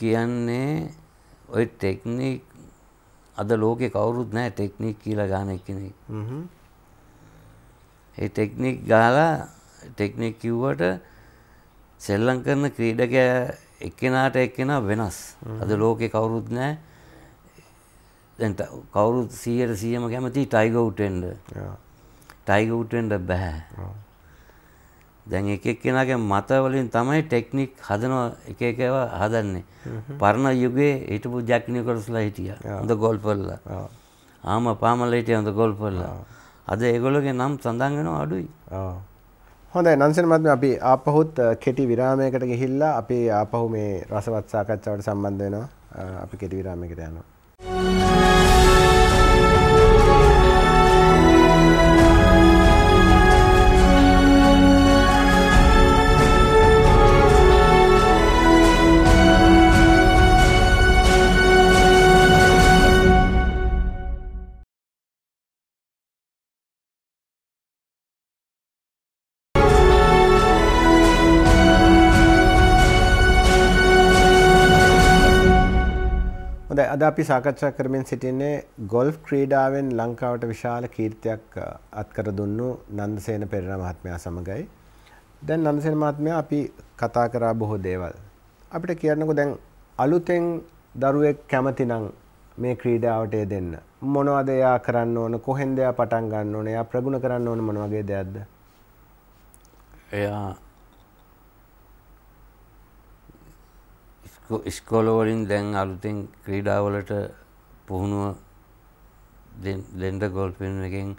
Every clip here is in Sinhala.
කියන්නේ ඔය ටෙක්නික් අද ලෝකෙ කවුරුත් නෑ ටෙක්නික් කියලා ගාන එකනෙ ඒ ටෙක්නික් ගාලා ටෙක්නික් කිව්වට සෙල්ලං කරන ක්‍රීඩක එක්කෙනාට එක්කෙන වෙනස් අද ලෝකෙ කවුරුත් නෑ කවුරුත් සීයට සියම කැමති ටයිගවුටෙන්ඩ ටයිගවුටෙන්ඩ බැහැ දැන් එක එක්කෙනගේ මතවලින් තමයි ටෙක්නික් හදනවා එක එක ඒවා හදන්නේ. පරණ යුගයේ හිටපු ජැක් නිකොලස්ලා හිටියා. හොඳ ගෝල්පර්ලා. ආම පාමලා හිටියා හොඳ ගෝල්පර්ලා. අද ඒගොල්ලෝගේ නම් සඳහන් වෙනවා අඩුයි. හොඳයි නන්සන් මහත්මයා අපි ආපහුත් කෙටි විරාමයකට ගිහිල්ලා අපි ආපහු මේ රසවත් සාකච්ඡාවට සම්බන්ධ වෙනවා. අපි කෙටි විරාමයකට යනවා. හොඳ අද අපි සාකච්ඡා කරමින් සිටින්නේ ගොල්ෆ් ක්‍රීඩාවෙන් ලංකාවට විශාල කීර්තියක් අත්කර දුන්නු නන්දසේන පෙරේරා මහත්මයා සමගයි. දැන් නන්දසේන මහත්මයා අපි කතා කරා බොහෝ දේවල්. අපිට කියන්නකෝ දැන් අලුතෙන් දරුවෙක් කැමති නම් මේ ක්‍රීඩාවට දෙන්න. මොනවද එයා කරන්න ඕන? කොහෙන්ද එයා පටන් ගන්න ඕන? එයා ප්‍රගුණ කරන්න ඕන මොන වගේ දෙයක්ද? එයා ඉස්කෝලවලින් දැන් අලුතෙන් ක්‍රීඩාවලට පුහුණුව දෙන්ඩ ගොල්පෙන් එකෙන්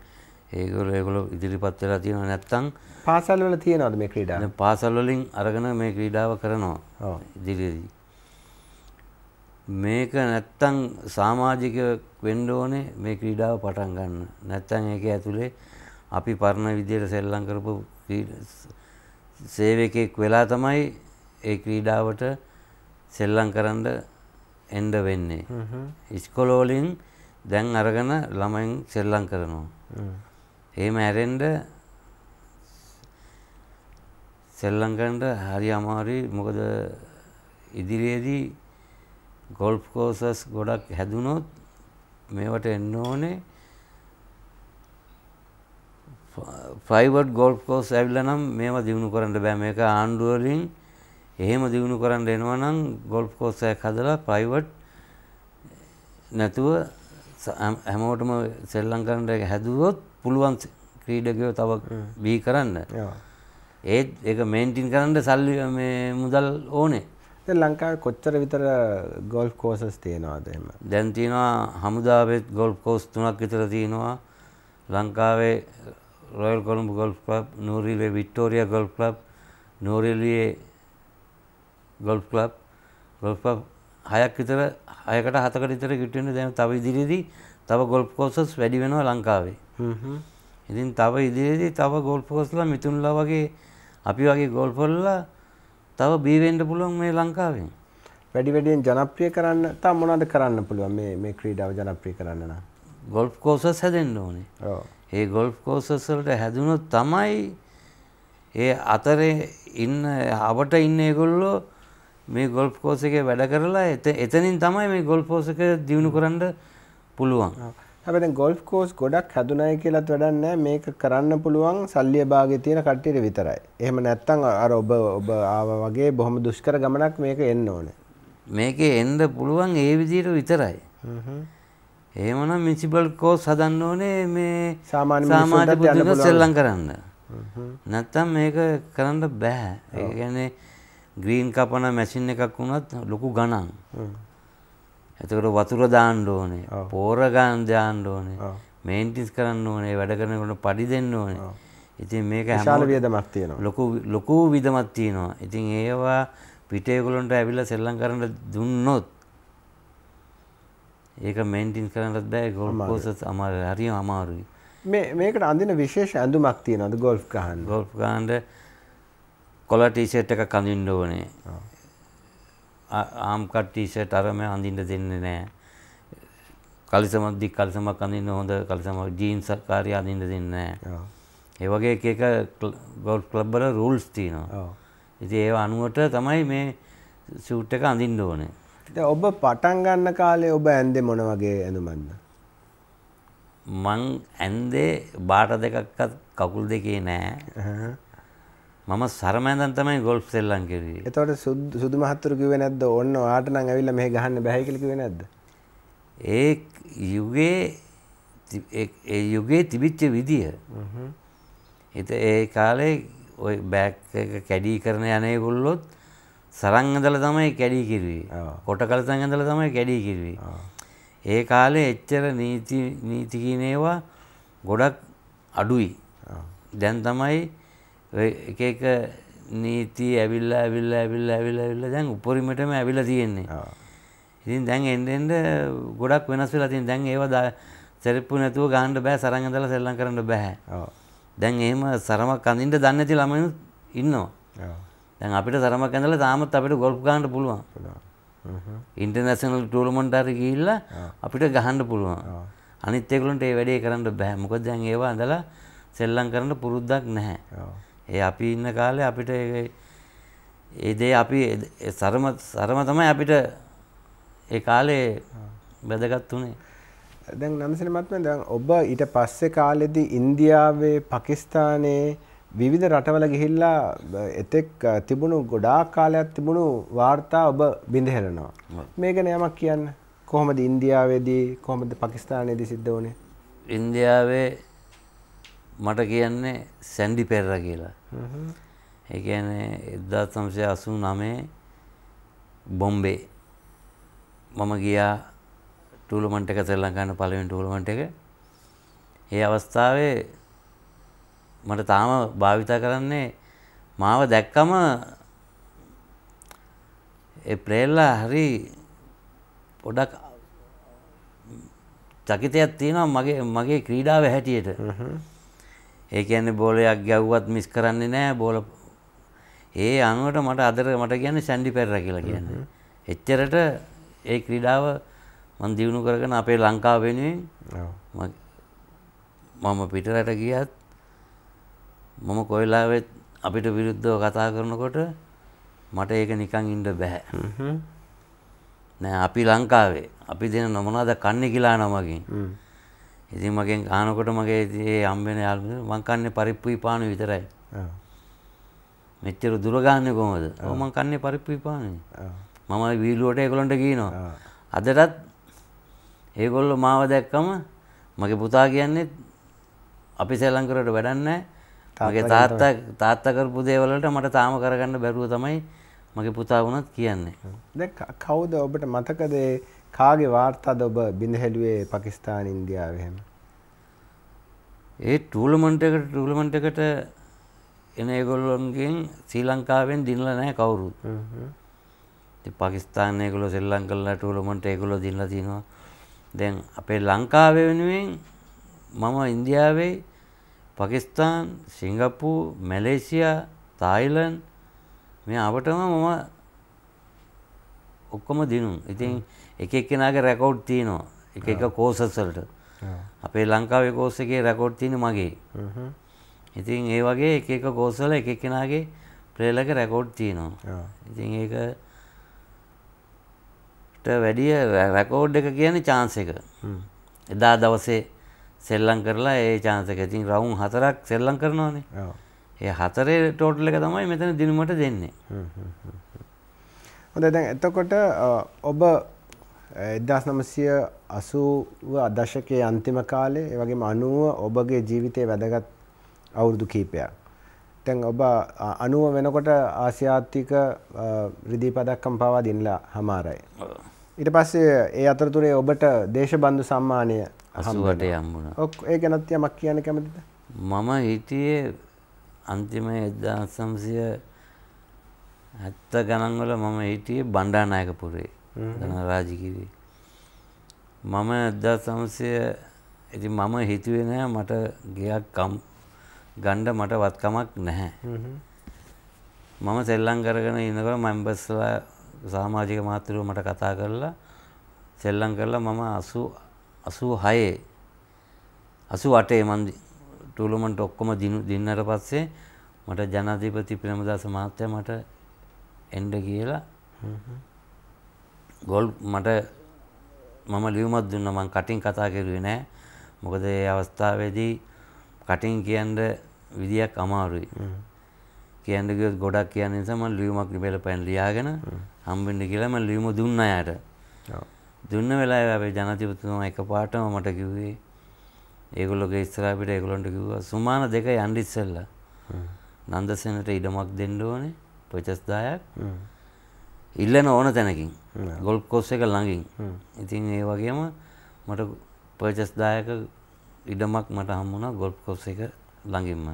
ඒගොල ඒගොලො ඉදිරිපත් වෙලා තියෙන නැත්තං පාසල් වල තියෙනවද මේ ක්‍රීඩා පාසල්වලින් අරගෙන මේ ක්‍රීඩාව කරනවා ඉදිරියේදී. මේක නැත්තං සාමාජික වෙන්ඩ ඕනේ මේ ක්‍රීඩාව පටන් ගන්න නැත්තං ඒක ඇතුළේ අපි පරණ විදියට සෙල්ලං කරපු සේවකෙක් වෙලා තමයි ඒ ක්‍රීඩාවට සෙල්ලම් කරන්න එන්ඩ වෙන්නේ. ඉස්කොලෝලින් දැන් අරගෙන ළමයින් සෙල්ලම් කරනවා. එහෙම ඇරෙන්ඩ සෙල්ලම් කරන්න හරි අමාරුයි මොකද ඉදිරියේදී ගොල්ෆ් කෝසස් ගොඩක් හැදුනොත් මේවට එන්න ඕනේ ෆයිවට් ගොල්ෆ් කෝස් ඇවිල්ලා නම් මේවා දිනු කරන්න බෑ මේක ආණ්ඩුවලින් එහෙම දිනු කරන්න එනවා නම් ගොල්ෆ් කෝස් එකක් හදලා ප්‍රයිවට් නැතුව හැමෝටම සෙල්ලම් කරන්න එක හැදුවොත් පුළුවන් ක්‍රීඩකයෝ තව බිහි කරන්න. ඒත් ඒක මේන්ටේන් කරන්න සල්ලි මේ මුදල් ඕනේ. දැන් ලංකාවේ කොච්චර විතර ගෝල්ෆ් කෝසස් තියෙනවද එහෙම? දැන් තියෙනවා හමුදාවෙත් ගෝල්ෆ් කෝස් තුනක් විතර තියෙනවා. ලංකාවේ රොයල් කොළඹ ගෝල්ෆ් ක්ලබ්, නූරිලේ වික්ටෝරියා ගෝල්ෆ් ක්ලබ්, නූරිලේ ගොල්ෆ් ක්ලබ් ගොල්ෆ් හයක් විතර හයකට හතකට විතර කිට්ටුවෙන දැන් තව ඉදිරියේදී තව ගොල්ෆ් කෝසස් වැඩි වෙනවා ලංකාවේ. ඉතින් තව ඉදිරියේදී තව ගොල්ෆ් කෝස්ලා මිතුන්ලා වගේ අපි වගේ ගොල්ෆර්ලා තව බී වෙන්න පුළුවන් මේ ලංකාවෙන්. වැඩි වැඩියෙන් ජනප්‍රිය කරන්න තා මොනවද කරන්න පුළුවන් මේ මේ ක්‍රීඩාව ජනප්‍රිය කරන්න නම්? ගොල්ෆ් කෝසස් හැදෙන්න ඕනේ. ඔව්. ඒ ගොල්ෆ් කෝසස් වලට හැදුනොත් තමයි ඒ අතරේ ඉන්න අපට ඉන්න ඒගොල්ලෝ මේ ගොල්ප් කෝස එක වැඩ කරලා එත එතනින් තමයි මේ ගොල් පෝසක දියුණු කරන්න පුළුවන් හැබැ ගොල්් කෝස් ගොඩක් හැදුනයි කියලත් වැඩන්න මේක කරන්න පුළුවන් සල්ලිය භාග තියෙන කට්ටියට විතරයි එහෙම නැත්තං අර ඔබ ඔබ ආව වගේ බොහොම දුෂ්කර ගමනක් මේක එන්න ඕන මේක එන්ද පුළුවන් ඒ විදියට විතරයි ඒමන මිසිබල් කෝස් හදන්න ඕනේ මේ සාමාන්‍ය සාමාජ පුදුක සෙල්ලං කරන්න නැත්තම් මේක කරන්න බැහැ ඒගැනේ ග්‍රීන් කපන මැසින් එකක් වුණත් ලොකු ගණන් ඇතකට වතුර දාන්න ඕනේ පෝරගාන් දාන්න ඕනේ මේන්ටිස් කරන්න ඕනේ වැඩ කරනකොට පඩි දෙන්න ඕනේ ඉතින් මේක හැමල වියදමක් තියෙනවා ලොකු ලොකු විදමක් තියෙනවා ඉතින් ඒවා පිටේගොල්ලන්ට ඇවිල්ලා සෙල්ලම් කරන්න දුන්නොත් ඒක මේන්ටින් කරන්නත් බෑ ගෝල් කෝසස් අමාරු හරියම අමාරුයි මේ මේකට අඳින විශේෂ ඇඳුමක් තියෙනවද ගෝල්ෆ් ගහන්න ගෝල්ෆ් ගහන්න කොල ටීෂර්ට් එකක් අඳින්න ඕනේ. ආම් කට් ටීෂර්ට් අරම අඳින්න දෙන්නේ නැහැ. කලිසමක් දික් කලිසමක් අඳින්න හොඳ කලිසමක් ජීන්ස් කාර්ය අඳින්න දෙන්නේ නැහැ. ඒ වගේ එක එක ගෝල්ෆ් ක්ලබ් වල රූල්ස් තියෙනවා. ඉතින් ඒව අනුවට තමයි මේ ෂූට් එක අඳින්න ඕනේ. ඉතින් ඔබ පටන් ගන්න කාලේ ඔබ ඇඳේ මොන වගේ ඇඳුමක්ද? මං ඇන්දේ බාට දෙකක්වත් කකුල් දෙකේ නෑ මම සරමෑදන් තමයි ගොල්් සෙල්ලන් කිරී එතවට සුදු මහත්තුරකිව නැද ඔන්න ආටන ඇවිල්ල මේ ගහන්න බැහැකිලිකිව නැද්ද. ඒ යුගේ ඒ යුගේ තිබිච්ච විදිහ එත ඒ කාලේ ඔය බෑක් කැඩී කරන යනයගොල්ලොත් සරංගදල තමයි කැඩී කිරී කොට කලතන් ඇඳල තමයි කැඩී කිරී. ඒ කාලේ එච්චර නීති නීතිකිනේවා ගොඩක් අඩුයි දැන් තමයි එක එක නීති ඇවිල්ල ඇවිල්ල ඇවිල්ල ඇවිල්ල ඇවිල්ල දැන් උපරිමටම ඇවිල තියෙන්නේ ඉතින් දැන් එන්ඩෙන්ඩ ගොඩක් වෙනස් වෙලා තින් දැන් ඒවා සැරිප්පු නැතුව ගහන්ඩ බෑ සරංගඳල සෙල්ලම් කරන්න බැහැ දැන් එහෙම සරම කඳින්ට දන්නති ළමනු ඉන්නවා දැන් අපිට සරම කැඳල තාමත් අපිට ගොල්ප් ගහන්ඩ පුළුවන් ඉන්ටර්නැසනල් ටූලමොන්ටර් ගිල්ල අපිට ගහන්ඩ පුළුවන් අනිත්තෙකුලන්ට ඒ වැඩේ කරන්න බෑ මොකද දැන් ඒවා අඳලා සෙල්ලම් කරන්න පුරුද්දක් නැහැ ඒ අපි ඉන්න කාලේ අපිට ඒ දේ අපි සරම සරම තමයි අපිට ඒ කාලේ වැදගත් වුණේ. දැන් නන්දසිනමත්ම දැන් ඔබ ඊට පස්සේ කාලෙදී ඉන්දියාවේ පාකිස්තානයේ විවිධ රටවල ගිහිල්ලා එතෙක් තිබුණු ගොඩාක් කාලයක් තිබුණු වාර්තා ඔබ බිඳහෙලනවා. මේ ගැන යමක් කියන්න. කොහොමද ඉන්දියාවේදී කොහොමද පාකිස්තානයේදී සිද්ධ වුණේ? ඉන්දියාවේ මට කියන්නේ සැන්ඩි පෙරර කියලා ඒන එදදා සම්සය අසු නමේ බොම්බේ මම ගියා ටූලමන්ට එක සෙල්ලංකාන්න පලවෙන් ටූලමට එක ඒ අවස්ථාවේ මට තාම භාවිතා කරන්නේ මාව දැක්කම ප්‍රේල්ලා හරි පොඩක් චකිතයක් තියෙනවා මගේ මගේ ක්‍රීඩාව හැටියට ඒ කියන්නේ බෝලයක් ගැව්වත් මිස් කරන්නේ නැහැ බෝල ඒ අනුවට මට අදර මට කියන්නේ සැන්ඩි පෙරරා කියලා කියන්නේ. එච්චරට ඒ ක්‍රීඩාව මම දිනු කරගෙන අපේ ලංකාව වෙනුවෙන් මම පිටරට ගියත් මම කොයිලාවෙත් අපිට විරුද්ධව කතා කරනකොට මට ඒක නිකන් ඉන්න බෑ. නෑ අපි ලංකාවේ අපි දෙන නොමනාද කන්නේ කියලා නමකින්. ඉතින් මගෙන් ආනකොට මගේ ඒ අම්බෙන යාල් මංකන්නේ පරිප්පු පාන විතරයි මෙච්චර දුරගාන්න කොමද මං කන්නේ පරිප්පු පාන මම වීලුවට ඒකොළොන්ට කියනවා අදටත් ඒගොල්ල මාව දැක්කම මගේ පුතා කියන්නේ අපි සැලංකරට වැඩන්න මගේ තාත්තා තාත්තකරපු දේවලට මට තාම කරගන්න බැරුව තමයි මගේ පුතා වුණත් කියන්නේ දැ කවුද ඔබට මතකදේ කාගේ වාර්තාද ඔබ බිඳහැලුවේ පකිස්තාන ඉන්දියාව එහෙම? ඒ ටූර්නමන්ට් එකට ටූර්නමන්ට් එකට එන ඒගොල්ලොන්ගෙන් ශ්‍රී ලංකාවෙන් දිනලා නැහැ කවුරුත්. ඉතින් පාකිස්තාන් ඒගොල්ලෝ ශ්‍රී ලංකාවලා ටූර්නමන්ට් ඒගොල්ලෝ දිනලා තිනවා. දැන් අපේ ලංකාවේ වෙනුවෙන් මම ඉන්දියාවේ පාකිස්තාන්, සිංගප්පූර්, මැලේසියා, තායිලන්ඩ් මේ අපටම මම ඔක්කොම දිනුම්. ඉතින් එක එක්කෙනගේ රැකෝඩ් තියෙනවා එක එක කෝසස්වලට අපේ ලංකාවේ කෝස එකේ රැකෝඩ් තියෙන මගේ mm-hmm. ඉතින් ඒ වගේ එක එක කෝසල එක එක්කෙනගේ ප්‍රේලක රැකෝඩ් තියෙනවා ඉතින් ඒක වැඩිය රැකෝඩ් එක කියන්නේ චාන්ස එක mm. එදා දවසේ සෙල්ලං කරලා ඒ චාන්සක ඉතින් රවුන් හතරක් සෙල්ලං කරනවානේ ඒ හතරේ ටෝටල් එක තමයි මෙතන දිනුමට දෙන්නේ mm-hmm. හොඳ දැන් එතකොට ඔබ එදස් නමසය අසුව අදශකය අන්තිම කාලේ වගේම අනුව ඔබගේ ජීවිතය වැදගත් අවුරුදු කීපයක්. තැන් ඔබ අනුව වෙනකොට ආසියාත්තික රිදී පදක්කම් පවා දිනලා හමාරයි. ඉට පස්සේ ඒ අතරතුරේ ඔබට දේශබන්ධු සම්මානය අසුවට යම්බුණ ඔක් ඒ ගැනත් යමක් කියන කැමතිද. මම හිටියේ අන්තිම එදදා සම්සිය හැත්ත ගණන්වල මම හිටියේ බණ්ඩානායකපුරේ රාජිකිවේ මම එදා සමසය ඇති මම හිතුවේ නෑ මට ගයක්කම් ගණ්ඩ මට වත්කමක් නැහැ මම සෙල්ලං කරගෙන ඉන්නකර මැම්බස්ලා සාමාජික මාතරුව මට කතා කරලා සෙල්ලං කරලා මම අසු අසූ හයේ අසු අටේ මන්දි ටූලමන්ට ඔක්කොම දිනු දින්නට පස්සේ මට ජනාධීපති ප්‍රමදාස මහත්තය මට එන්ඩ කියලා ගොල් මට මම ලියුමත් දුන්න මං කටින් කතා කෙරුවේ නෑ මොකද ඒ අවස්ථාවේදී කටින් කියන්ඩ විදියක් අමාරුයි කියන්නග ගොඩක් කියන්න නිසාම ලියුමක් ලිබෙල පැන් ලියාගෙන හම්බෙන්ඩ කියලම ලියුම දුන්න අයට දුන්න වෙලා ඇබේ ජනතිපතුම එක පාටම මට කිව්වේ ඒගොල්ලොගේ ස්තරාපිට ඒගොලොන්ට කිව්ව සුමාන දෙක අන්ඩිස්සල්ල නන්දසනට ඉඩමක් දෙන්න ඕනේ ප්‍රචස්දායක් ඉල්ලන ඕන තැනකින් ගොල් කොස්ස එක ළඟින් ඉතින් ඒ වගේම මට පර්චස් දායක ඉඩමක් මට හම්මුණා ගොල් කොස්ස එක ළඟින්ම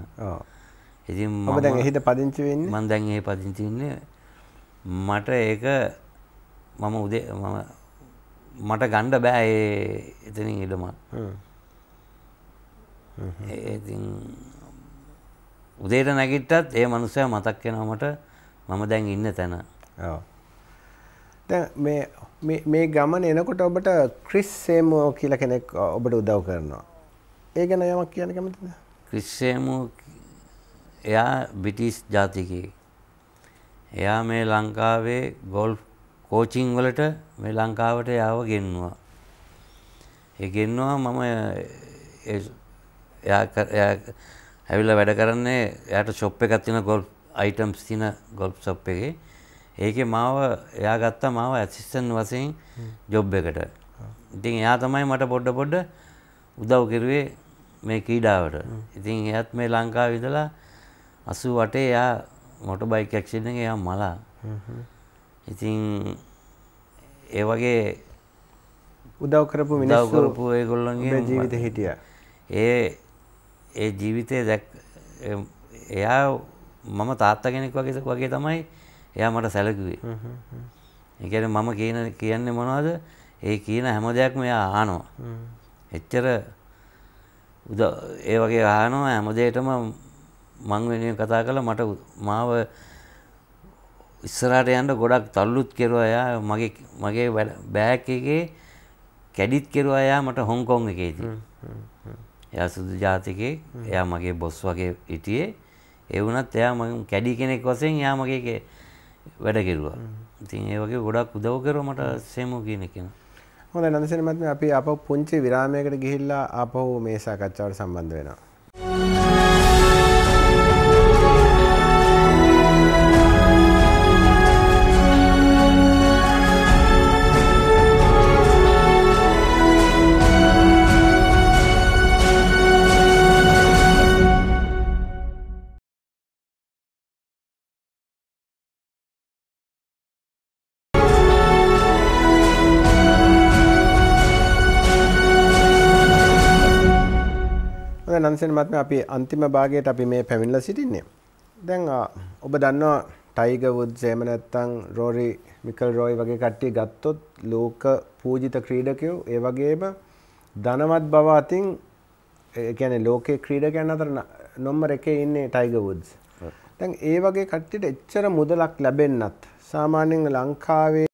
ඉතින් මම දැන් එහිද පදිංචි වෙන්නේ මම දැන් එහි පදිංචි ඉන්නේ මට ඒක මම උදේ මම මට ගණ්ඩ බෑ ඒ එතනින් ඉඩමක් ඉතින් උදේට නැගිට්ටත් ඒ මනුස්සය මතක් වෙනවා මට මම දැන් ඉන්න තැන ඔව් දැන් මේ ගමන එනකොට ඔබට ක්‍රිස් සේමෝ කියලා කෙනෙක් ඔබට උදව් කරනවා. ඒ ගැන යමක් කියන්න කැමතිද? ක්‍රිස් සේමෝ එයා බ්‍රිටිෂ් ජාතිකයෙක්. එයා මේ ලංකාවේ ගෝල්ෆ් කෝචින් වලට මේ ලංකාවට යාව ගෙන්නවා. ඒ ගෙන්නවා මම එයා ඇවිල්ලා වැඩ කරන්නේ එයාට ෂොප් එකක් තියෙන ගෝල්ෆ් අයිටම්ස් තියෙන ගෝල්ෆ් ෂොප් එකේ ඒක මාව එයා ගත්තා මාව ඇසිස්ටන් වසයෙන් ජොබ් එකට ඉතින් එයා තමයි මට පොඩ්ඩ පොඩ්ඩ උදව් කිරුවේ මේ කීඩාවට ඉතින් එයත් මේ ලංකා විදලා අසු වටේ එයා මොට බයික් ක්ෂණ එක එයා මලා ඉතින් ඒ වගේ උදව් කරපු මිනිස්සු කරපු ඒගොල්ලන්ගේ ජීවිත හිටිය ඒ ඒ ජීවිතය දැක් එයා මම තාත්තා කෙනෙක් වගේ වගේ තමයි එයා මට සැලකුවේ එකන මම කියන කියන්නේ මොනවද ඒ කියන හැම දෙයක්ම එයා ආනවා එච්චර උද ඒ වගේ ආනවා හැමදේටම මං වෙනුවෙන් කතා කළ මට මාව ඉස්සරහට යන්න ගොඩක් තල්ලුත් කෙරුවා එයා මගේ මගේ බෑග් එකේ කැඩිත් කෙරුවා එයා මට හොංකොං එකේදී එයා සුදු ජාතිකේ එයා මගේ බොස් වගේ හිටියේ ඒ වුණත් එයා මම කැඩි කෙනෙක් වශයෙන් එයා මගේ වැඩ කෙරුවා ඉතින් ඒ වගේ ගොඩක් උදව් කරව මට සේමෝ කියන කෙනා හොඳ නන්දසෙනමත් අපි අප පුංචි විරාමයකට ගිහිල්ලා අපහු මේ සාකච්ඡාවට සම්බන්ධ වෙනවා නන්සෙන් මත්ම අපි අන්තිම භාගයට අපි මේ පැමිණල සිටින්නේ. දැන් ඔබ දන්නවා ටයිග වුඩ් සේම නැත්තං රෝරි මිකල් රෝයි වගේ කට්ටිය ගත්තොත් ලෝක පූජිත ක්‍රීඩකයෝ ඒ වගේම ධනවත් බව අතින් එකැන ලෝකේ ක්‍රීඩකයන් අතර නොම්මර එකේ ඉන්නේ ටයිග වුඩ්ස්. දැන් ඒ වගේ කට්ටිට එච්චර මුදලක් ලැබෙන්නත් සාමාන්‍යයෙන් ලංකාවේ